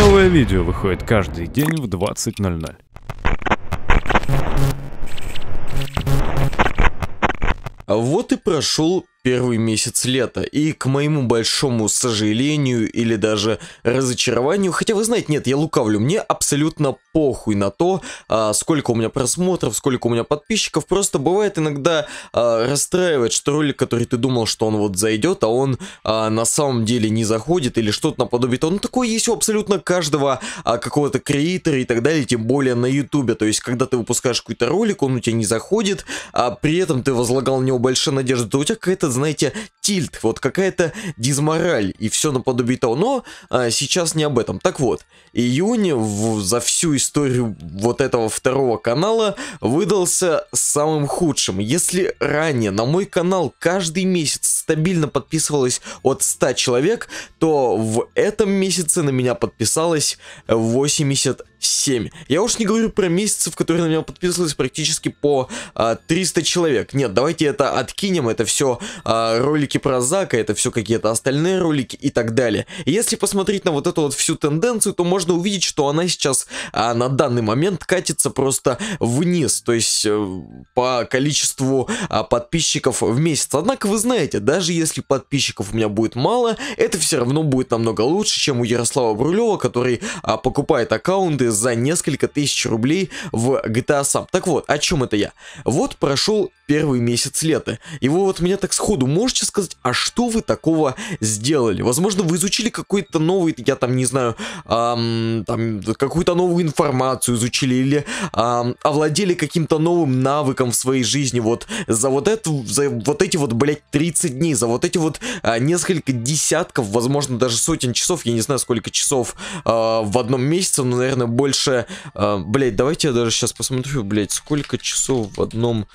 Новое видео выходит каждый день в 20.00. А вот и прошел первый месяц лета. И к моему большому сожалению или даже разочарованию, хотя вы знаете, нет, я лукавлю, мне абсолютно похуй на то, а, сколько у меня просмотров, сколько у меня подписчиков. Просто бывает иногда а, расстраивает, что ролик, который ты думал, что он вот зайдет, а он а, на самом деле не заходит или что-то наподобие того. Ну, такое есть у абсолютно каждого а, какого-то креатора и так далее, тем более на ютубе. То есть, когда ты выпускаешь какой-то ролик, он у тебя не заходит, а при этом ты возлагал на него большие надежды, то у тебя какая-то какой знаете, тильт, вот какая-то дизмораль и все наподобие того. Но а, сейчас не об этом. Так вот, июнь в, за всю историю вот этого второго канала выдался самым худшим. Если ранее на мой канал каждый месяц стабильно подписывалось от 100 человек, то в этом месяце на меня подписалось 80 7. Я уж не говорю про месяцы, в которые на меня подписывалось практически по а, 300 человек. Нет, давайте это откинем, это все а, ролики про Зака, это все какие-то остальные ролики и так далее. И если посмотреть на вот эту вот всю тенденцию, то можно увидеть, что она сейчас а, на данный момент катится просто вниз, то есть а, по количеству а, подписчиков в месяц. Однако вы знаете, даже если подписчиков у меня будет мало, это все равно будет намного лучше, чем у Ярослава Брулева, который а, покупает аккаунты за несколько тысяч рублей в GTA сам. Так вот, о чем это я? Вот прошел первый месяц лета. И вы вот меня так сходу можете сказать, а что вы такого сделали? Возможно, вы изучили какой-то новый, я там не знаю, эм, там какую-то новую информацию изучили или эм, овладели каким-то новым навыком в своей жизни. Вот за вот это, за вот эти вот, блядь, 30 дней, за вот эти вот э, несколько десятков, возможно, даже сотен часов, я не знаю, сколько часов э, в одном месяце, но, наверное, больше, э, блядь, давайте я даже сейчас посмотрю, блядь, сколько часов в одном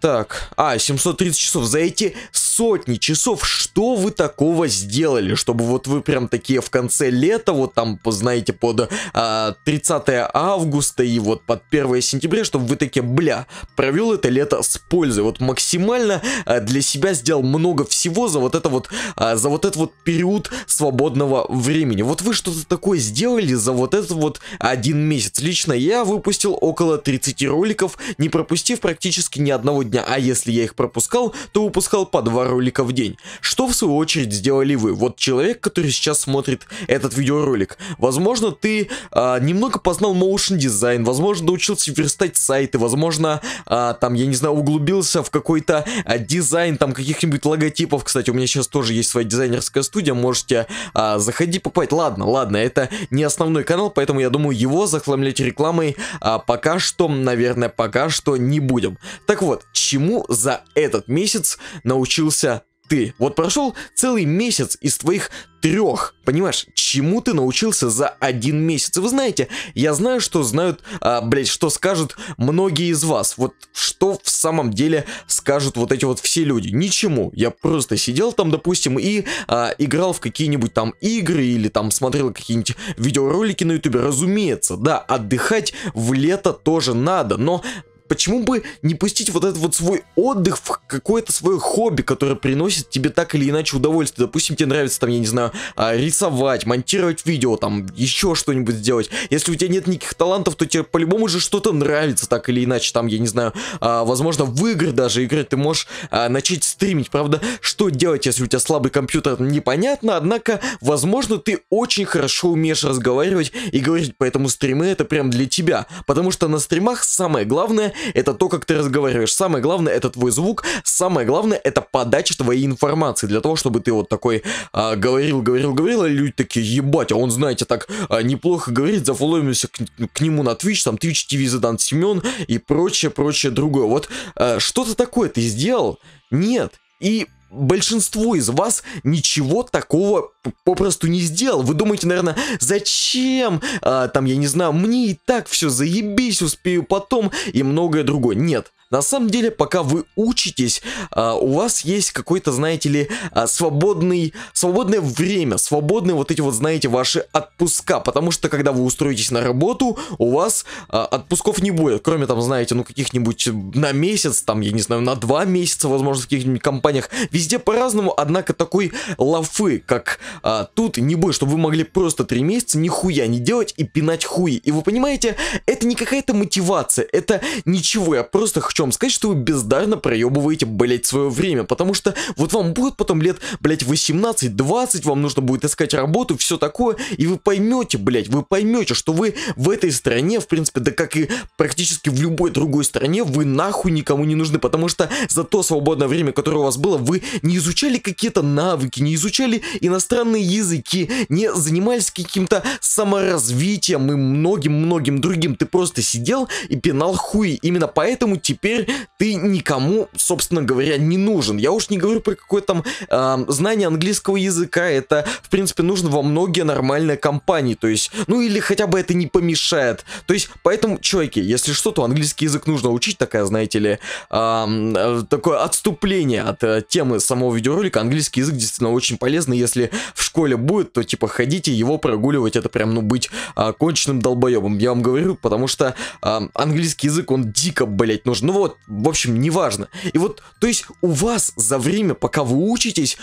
так, а, 730 часов. За эти сотни часов. Что вы такого сделали, чтобы вот вы прям такие в конце лета, вот там, знаете, под а, 30 августа и вот под 1 сентября, чтобы вы такие, бля, провел это лето с пользой. Вот максимально а, для себя сделал много всего за вот это вот, а, за вот этот вот период свободного времени. Вот вы что-то такое сделали за вот этот вот один месяц. Лично я выпустил около 30 роликов, не пропустив практически ни одного дня. А если я их пропускал, то выпускал по два ролика в день. Что в свою очередь сделали вы? Вот человек, который сейчас смотрит этот видеоролик. Возможно, ты а, немного познал моушен дизайн, возможно, научился верстать сайты, возможно, а, там, я не знаю, углубился в какой-то а, дизайн там каких-нибудь логотипов. Кстати, у меня сейчас тоже есть своя дизайнерская студия, можете а, заходи покупать. Ладно, ладно, это не основной канал, поэтому я думаю, его захламлять рекламой а, пока что, наверное, пока что не будем. Так вот, чему за этот месяц научился научился ты? Вот прошел целый месяц из твоих трех, понимаешь, чему ты научился за один месяц? И вы знаете, я знаю, что знают, а, блядь, что скажут многие из вас. Вот что в самом деле скажут вот эти вот все люди? Ничему. Я просто сидел там, допустим, и а, играл в какие-нибудь там игры или там смотрел какие-нибудь видеоролики на ютубе. Разумеется, да, отдыхать в лето тоже надо, но Почему бы не пустить вот этот вот свой отдых в какое-то свое хобби, которое приносит тебе так или иначе удовольствие? Допустим, тебе нравится там, я не знаю, а, рисовать, монтировать видео, там, еще что-нибудь сделать. Если у тебя нет никаких талантов, то тебе по-любому же что-то нравится так или иначе. Там, я не знаю, а, возможно, в игры даже играть ты можешь а, начать стримить. Правда, что делать, если у тебя слабый компьютер, непонятно, однако, возможно, ты очень хорошо умеешь разговаривать и говорить, поэтому стримы это прям для тебя. Потому что на стримах самое главное это то, как ты разговариваешь. Самое главное это твой звук, самое главное это подача твоей информации, для того, чтобы ты вот такой а, говорил, говорил, говорил, а люди такие, ебать, а он, знаете, так а, неплохо говорит, зафоловимся к, к нему на Twitch, там Twitch TV задант Семен и прочее, прочее другое. Вот а, что-то такое ты сделал? Нет. И большинство из вас ничего такого попросту не сделал. Вы думаете, наверное, зачем? А, там, я не знаю, мне и так все заебись, успею потом и многое другое. Нет. На самом деле, пока вы учитесь, а, у вас есть какой-то, знаете ли, а, свободный, свободное время, свободные вот эти вот, знаете, ваши отпуска, потому что, когда вы устроитесь на работу, у вас а, отпусков не будет, кроме там, знаете, ну каких-нибудь э, на месяц, там, я не знаю, на два месяца, возможно, в каких-нибудь компаниях, везде по-разному, однако такой лафы, как тут не будет, чтобы вы могли просто три месяца нихуя не делать и пинать хуи. И вы понимаете, это не какая-то мотивация, это ничего, я просто хочу чем? Сказать, что вы бездарно проебываете, блять, свое время, потому что вот вам будет потом лет, блять, 18-20, вам нужно будет искать работу, все такое, и вы поймете, блять, вы поймете, что вы в этой стране, в принципе, да как и практически в любой другой стране, вы нахуй никому не нужны, потому что за то свободное время, которое у вас было, вы не изучали какие-то навыки, не изучали иностранные языки, не занимались каким-то саморазвитием и многим-многим другим. Ты просто сидел и пинал хуй, Именно поэтому теперь теперь ты никому, собственно говоря, не нужен. Я уж не говорю про какое там э, знание английского языка, это, в принципе, нужно во многие нормальные компании, то есть, ну или хотя бы это не помешает. То есть, поэтому, чуваки, если что, то английский язык нужно учить, такая, знаете ли, э, такое отступление от э, темы самого видеоролика. Английский язык действительно очень полезный, если в школе будет, то типа ходите его прогуливать, это прям, ну, быть э, конченным долбоебом, я вам говорю, потому что э, английский язык, он дико, блять, нужен. Ну, вот, в общем, неважно. И вот, то есть у вас за время, пока вы учитесь,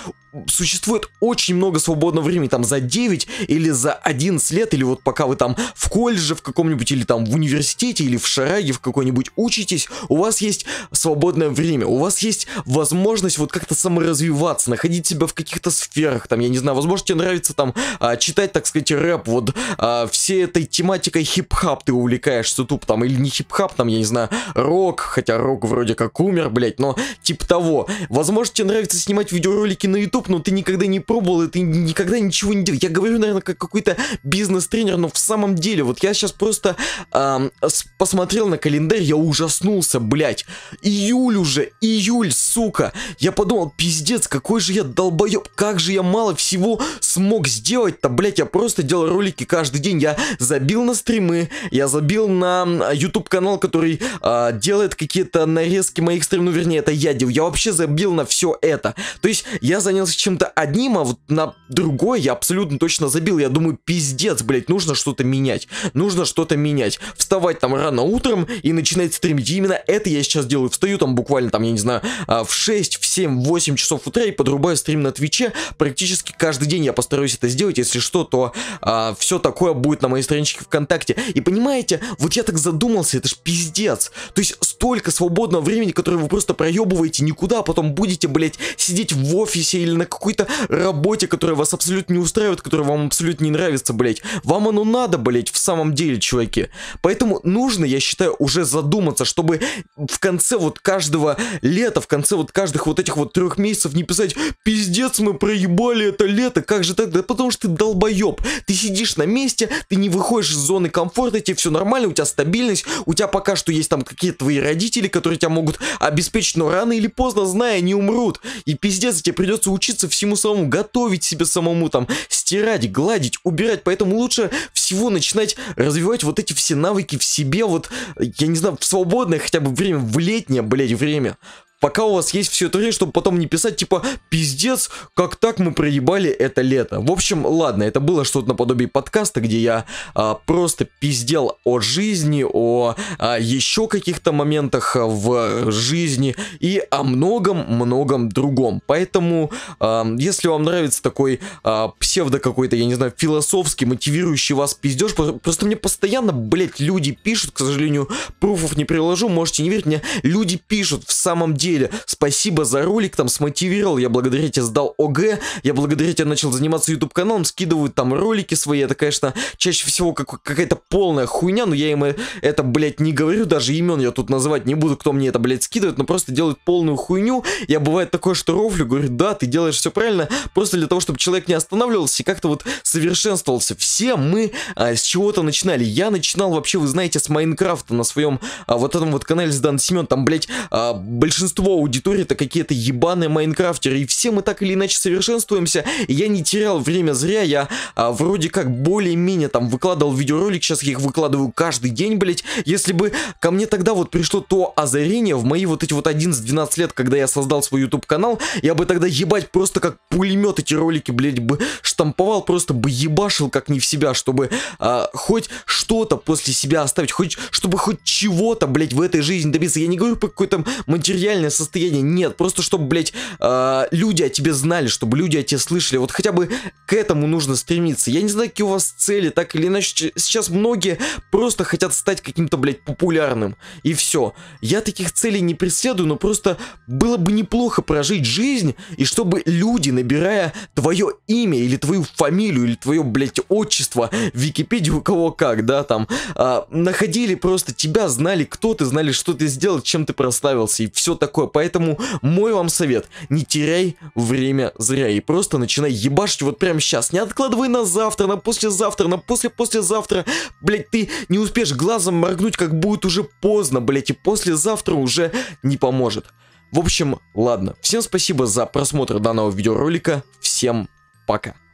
существует очень много свободного времени, там за 9 или за 11 лет, или вот пока вы там в колледже в каком-нибудь, или там в университете, или в шараге в какой-нибудь учитесь, у вас есть свободное время, у вас есть возможность вот как-то саморазвиваться, находить себя в каких-то сферах, там, я не знаю, возможно, тебе нравится там а, читать, так сказать, рэп, вот а, всей этой тематикой хип-хап ты увлекаешься, туп там, или не хип-хап, там, я не знаю, рок, хотя хотя а Рок вроде как умер, блять, но типа того. Возможно, тебе нравится снимать видеоролики на YouTube, но ты никогда не пробовал, и ты никогда ничего не делал. Я говорю, наверное, как какой-то бизнес-тренер, но в самом деле, вот я сейчас просто эм, посмотрел на календарь, я ужаснулся, блять, Июль уже, июль, сука. Я подумал, пиздец, какой же я долбоеб, как же я мало всего смог сделать-то, блять, я просто делал ролики каждый день, я забил на стримы, я забил на YouTube канал, который э, делает какие какие-то нарезки моих стримов, ну вернее, это я делал. Я вообще забил на все это. То есть я занялся чем-то одним, а вот на другое я абсолютно точно забил. Я думаю, пиздец, блядь, нужно что-то менять. Нужно что-то менять. Вставать там рано утром и начинать стримить. И именно это я сейчас делаю. Встаю там буквально, там, я не знаю, а, в 6, в 7, 8 часов утра и подрубаю стрим на Твиче. Практически каждый день я постараюсь это сделать. Если что, то а, все такое будет на моей страничке ВКонтакте. И понимаете, вот я так задумался, это ж пиздец. То есть столько столько свободного времени, которое вы просто проебываете никуда, а потом будете, блядь, сидеть в офисе или на какой-то работе, которая вас абсолютно не устраивает, которая вам абсолютно не нравится, блядь. Вам оно надо, блядь, в самом деле, чуваки. Поэтому нужно, я считаю, уже задуматься, чтобы в конце вот каждого лета, в конце вот каждых вот этих вот трех месяцев не писать «Пиздец, мы проебали это лето, как же так?» Да потому что ты долбоеб. Ты сидишь на месте, ты не выходишь из зоны комфорта, тебе все нормально, у тебя стабильность, у тебя пока что есть там какие-то твои родители, родители, которые тебя могут обеспечить, но рано или поздно, зная, не умрут. И пиздец, тебе придется учиться всему самому, готовить себе самому, там, стирать, гладить, убирать. Поэтому лучше всего начинать развивать вот эти все навыки в себе, вот, я не знаю, в свободное хотя бы время, в летнее, блядь, время пока у вас есть все это время, чтобы потом не писать, типа, пиздец, как так мы проебали это лето. В общем, ладно, это было что-то наподобие подкаста, где я а, просто пиздел о жизни, о а, еще каких-то моментах в жизни и о многом-многом другом. Поэтому, а, если вам нравится такой а, псевдо какой-то, я не знаю, философский, мотивирующий вас пиздеж, просто мне постоянно, блять, люди пишут, к сожалению, пруфов не приложу, можете не верить мне, люди пишут в самом деле неделе. Спасибо за ролик, там смотивировал, я благодаря тебе сдал ОГ, я благодаря тебе начал заниматься YouTube каналом, скидывают там ролики свои, это, конечно, чаще всего как, какая-то полная хуйня, но я им э, это, блядь, не говорю, даже имен я тут называть не буду, кто мне это, блядь, скидывает, но просто делают полную хуйню. Я бывает такое, что рофлю, говорю, да, ты делаешь все правильно, просто для того, чтобы человек не останавливался и как-то вот совершенствовался. Все мы а, с чего-то начинали. Я начинал вообще, вы знаете, с Майнкрафта на своем а, вот этом вот канале с Дан Семен, там, блядь, а, большинство большинство аудитории это какие-то ебаные майнкрафтеры, и все мы так или иначе совершенствуемся, я не терял время зря, я а, вроде как более-менее там выкладывал видеоролик, сейчас я их выкладываю каждый день, блять, если бы ко мне тогда вот пришло то озарение в мои вот эти вот 11-12 лет, когда я создал свой YouTube канал, я бы тогда ебать просто как пулемет эти ролики, блять, бы штамповал, просто бы ебашил как не в себя, чтобы а, хоть что-то после себя оставить, хоть чтобы хоть чего-то, блять, в этой жизни добиться, я не говорю по какой-то материальный ментальное состояние, нет, просто чтобы, блядь, э, люди о тебе знали, чтобы люди о тебе слышали, вот хотя бы к этому нужно стремиться, я не знаю, какие у вас цели, так или иначе, сейчас многие просто хотят стать каким-то, блядь, популярным, и все, я таких целей не преследую, но просто было бы неплохо прожить жизнь, и чтобы люди, набирая твое имя или твою фамилию, или твое, блядь, отчество, в Википедию, у кого как, да, там, э, находили просто тебя, знали, кто ты, знали, что ты сделал, чем ты прославился, и все такое такое. Поэтому мой вам совет, не теряй время зря и просто начинай ебашить вот прямо сейчас. Не откладывай на завтра, на послезавтра, на после-послезавтра. Блять, ты не успеешь глазом моргнуть, как будет уже поздно, блять, и послезавтра уже не поможет. В общем, ладно. Всем спасибо за просмотр данного видеоролика. Всем пока.